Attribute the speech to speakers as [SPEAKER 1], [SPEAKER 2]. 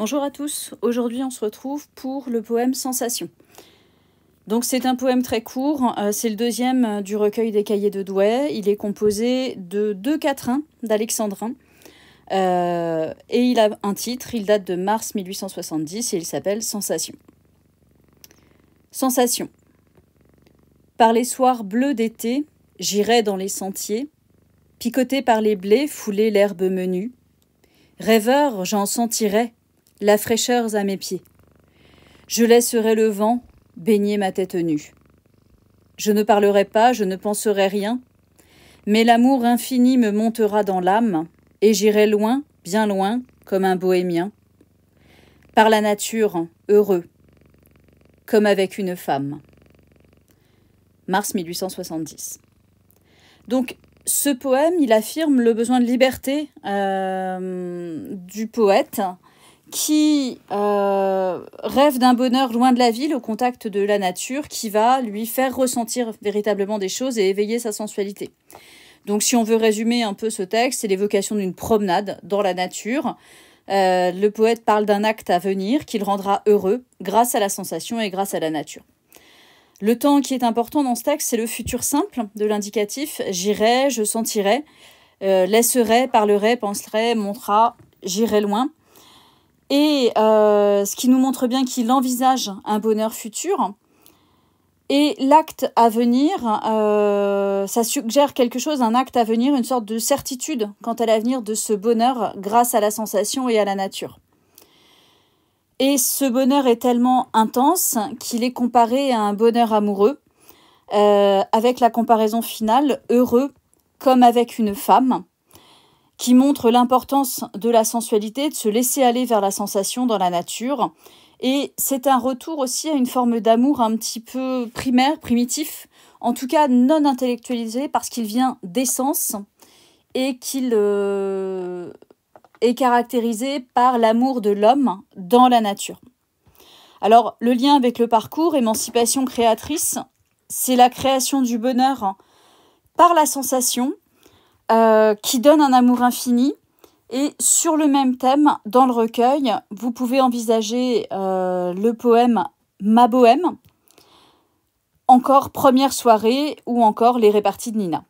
[SPEAKER 1] Bonjour à tous, aujourd'hui on se retrouve pour le poème Sensation. Donc c'est un poème très court, euh, c'est le deuxième euh, du recueil des cahiers de Douai. Il est composé de deux quatrains d'Alexandrin euh, et il a un titre, il date de mars 1870 et il s'appelle Sensation. Sensation. Par les soirs bleus d'été, j'irai dans les sentiers, picoté par les blés, fouler l'herbe menue. Rêveur, j'en sentirai la fraîcheur à mes pieds. Je laisserai le vent baigner ma tête nue. Je ne parlerai pas, je ne penserai rien, mais l'amour infini me montera dans l'âme, et j'irai loin, bien loin, comme un bohémien, par la nature, heureux, comme avec une femme. Mars 1870. Donc, ce poème, il affirme le besoin de liberté euh, du poète qui euh, rêve d'un bonheur loin de la ville, au contact de la nature, qui va lui faire ressentir véritablement des choses et éveiller sa sensualité. Donc si on veut résumer un peu ce texte, c'est l'évocation d'une promenade dans la nature. Euh, le poète parle d'un acte à venir qu'il rendra heureux grâce à la sensation et grâce à la nature. Le temps qui est important dans ce texte, c'est le futur simple de l'indicatif. J'irai, je sentirai, euh, laisserai, parlerai, penserai, montera, j'irai loin. Et euh, ce qui nous montre bien qu'il envisage un bonheur futur. Et l'acte à venir, euh, ça suggère quelque chose, un acte à venir, une sorte de certitude quant à l'avenir de ce bonheur grâce à la sensation et à la nature. Et ce bonheur est tellement intense qu'il est comparé à un bonheur amoureux, euh, avec la comparaison finale, heureux comme avec une femme, qui montre l'importance de la sensualité, de se laisser aller vers la sensation dans la nature. Et c'est un retour aussi à une forme d'amour un petit peu primaire, primitif, en tout cas non intellectualisé, parce qu'il vient d'essence et qu'il euh, est caractérisé par l'amour de l'homme dans la nature. Alors le lien avec le parcours, émancipation créatrice, c'est la création du bonheur par la sensation, euh, qui donne un amour infini. Et sur le même thème, dans le recueil, vous pouvez envisager euh, le poème Ma Bohème, encore Première soirée ou encore Les réparties de Nina.